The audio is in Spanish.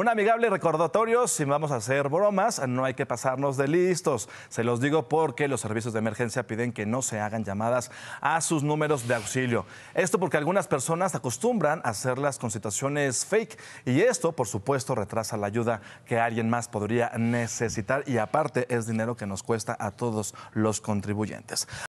Un amigable recordatorio, si vamos a hacer bromas, no hay que pasarnos de listos. Se los digo porque los servicios de emergencia piden que no se hagan llamadas a sus números de auxilio. Esto porque algunas personas acostumbran a hacerlas con situaciones fake y esto, por supuesto, retrasa la ayuda que alguien más podría necesitar y aparte es dinero que nos cuesta a todos los contribuyentes.